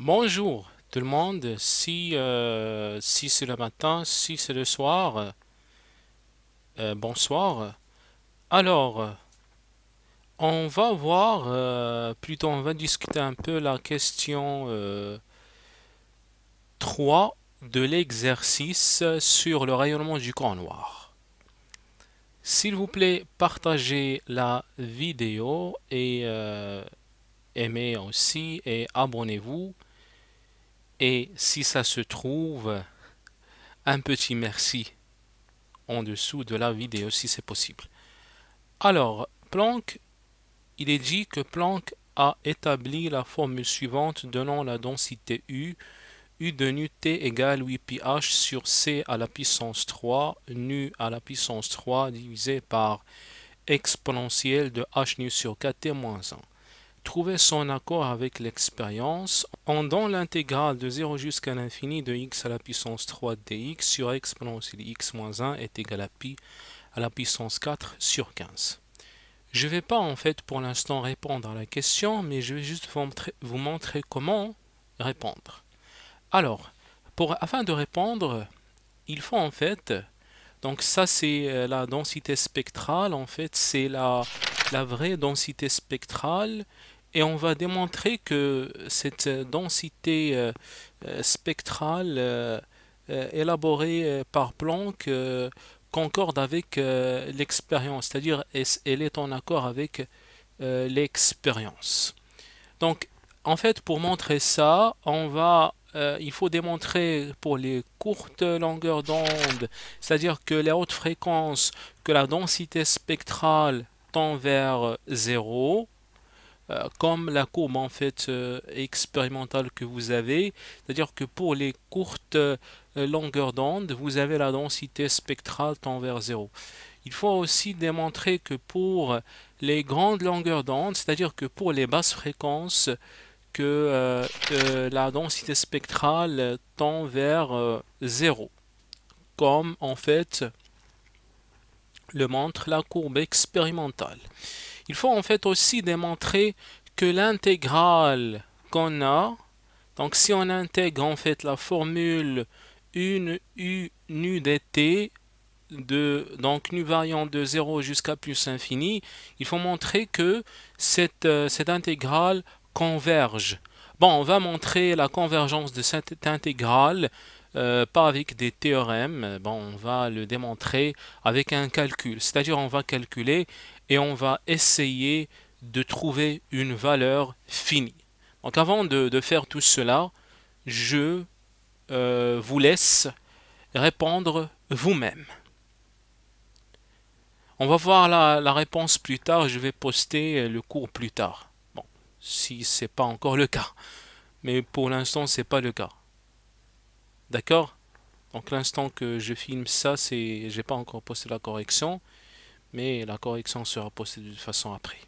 Bonjour tout le monde, si, euh, si c'est le matin, si c'est le soir, euh, euh, bonsoir. Alors, on va voir, plutôt on va discuter un peu la question 3 de l'exercice sur le rayonnement du camp noir. S'il vous plaît, partagez la vidéo et aimez aussi et abonnez-vous. Et si ça se trouve, un petit merci en dessous de la vidéo si c'est possible. Alors, Planck, il est dit que Planck a établi la formule suivante donnant la densité U, U de nu T égale 8 h sur C à la puissance 3, nu à la puissance 3 divisé par exponentielle de h nu sur t moins 1 trouver son accord avec l'expérience en donnant l'intégrale de 0 jusqu'à l'infini de x à la puissance 3 dx sur x moins 1 est égal à pi à la puissance 4 sur 15. Je ne vais pas en fait pour l'instant répondre à la question, mais je vais juste vous montrer, vous montrer comment répondre. Alors, pour, afin de répondre, il faut en fait, donc ça c'est euh, la densité spectrale, en fait c'est la, la vraie densité spectrale et on va démontrer que cette euh, densité euh, euh, spectrale élaborée par Planck concorde avec l'expérience, c'est-à-dire elle est en accord avec l'expérience. Donc, en fait, pour montrer ça, on va il faut démontrer pour les courtes longueurs d'onde, c'est-à-dire que les hautes fréquences, que la densité spectrale tend vers 0, euh, comme la courbe en fait euh, expérimentale que vous avez, c'est-à-dire que pour les courtes euh, longueurs d'onde, vous avez la densité spectrale tend vers 0. Il faut aussi démontrer que pour les grandes longueurs d'onde, c'est-à-dire que pour les basses fréquences, que la densité spectrale tend vers 0, comme en fait le montre la courbe expérimentale il faut en fait aussi démontrer que l'intégrale qu'on a, donc si on intègre en fait la formule 1 u nu dt, de, donc nu variant de 0 jusqu'à plus infini, il faut montrer que cette, euh, cette intégrale converge. Bon, on va montrer la convergence de cette intégrale euh, pas avec des théorèmes, euh, bon, on va le démontrer avec un calcul. C'est-à-dire on va calculer et on va essayer de trouver une valeur finie. Donc avant de, faire tout cela, je euh, vous laisse répondre vous-même. On va voir la, la, réponse plus tard, je vais poster le cours plus tard. Bon, si n'est pas encore le cas. Mais pour l'instant, c'est pas le cas. D'accord Donc l'instant que je filme ça, c'est j'ai pas encore posté la correction, mais la correction sera postée de toute façon après.